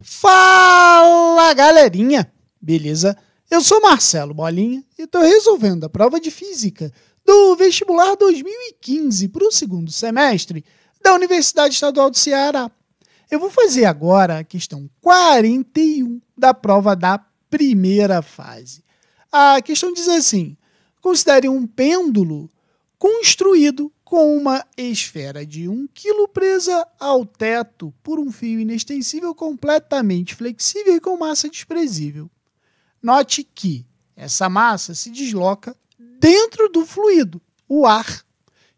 Fala galerinha, beleza? Eu sou Marcelo Bolinha e estou resolvendo a prova de física do vestibular 2015 para o segundo semestre da Universidade Estadual do Ceará. Eu vou fazer agora a questão 41 da prova da primeira fase. A questão diz assim: considere um pêndulo construído com uma esfera de 1 um kg presa ao teto por um fio inextensível completamente flexível e com massa desprezível. Note que essa massa se desloca dentro do fluido, o ar,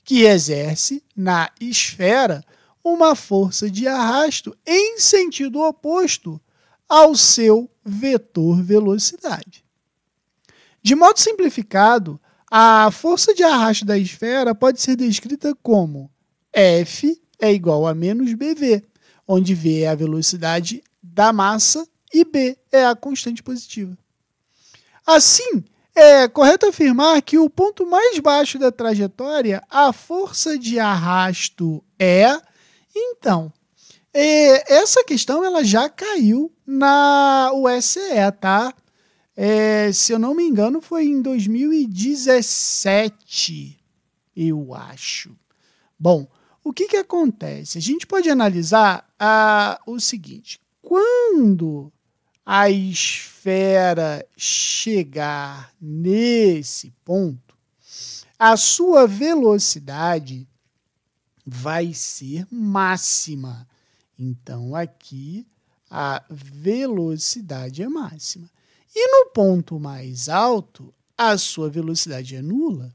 que exerce na esfera uma força de arrasto em sentido oposto ao seu vetor velocidade. De modo simplificado, a força de arrasto da esfera pode ser descrita como F é igual a menos BV, onde V é a velocidade da massa e B é a constante positiva. Assim, é correto afirmar que o ponto mais baixo da trajetória, a força de arrasto é. Então, é, essa questão ela já caiu na USE, tá? É, se eu não me engano, foi em 2017, eu acho. Bom, o que, que acontece? A gente pode analisar ah, o seguinte: quando a esfera chegar nesse ponto, a sua velocidade vai ser máxima. Então, aqui a velocidade é máxima. E no ponto mais alto, a sua velocidade é nula,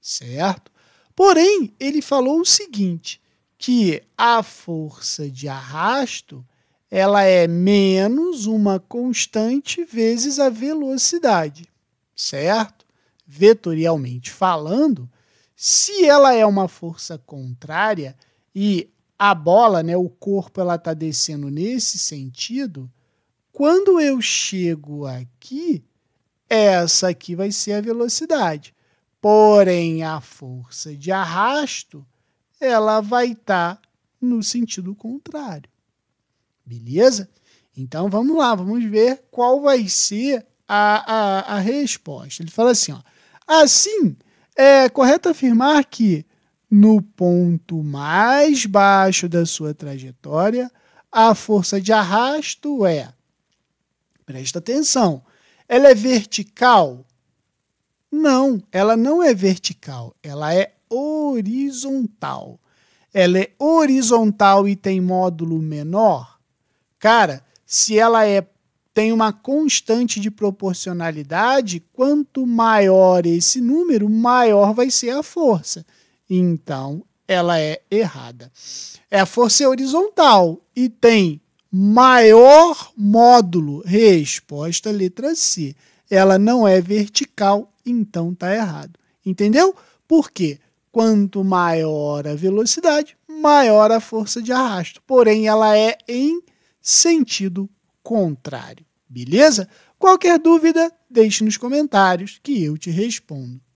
certo? Porém, ele falou o seguinte, que a força de arrasto ela é menos uma constante vezes a velocidade, certo? Vetorialmente falando, se ela é uma força contrária e a bola, né, o corpo, ela está descendo nesse sentido, quando eu chego aqui, essa aqui vai ser a velocidade. Porém, a força de arrasto, ela vai estar tá no sentido contrário. Beleza? Então vamos lá, vamos ver qual vai ser a, a, a resposta. Ele fala assim: ó, assim é correto afirmar que no ponto mais baixo da sua trajetória, a força de arrasto é Presta atenção. Ela é vertical? Não, ela não é vertical, ela é horizontal. Ela é horizontal e tem módulo menor? Cara, se ela é tem uma constante de proporcionalidade, quanto maior esse número, maior vai ser a força. Então, ela é errada. É a força horizontal e tem maior módulo? Resposta letra C. Ela não é vertical, então está errado. Entendeu? Por quê? Quanto maior a velocidade, maior a força de arrasto. Porém, ela é em sentido contrário. Beleza? Qualquer dúvida, deixe nos comentários que eu te respondo.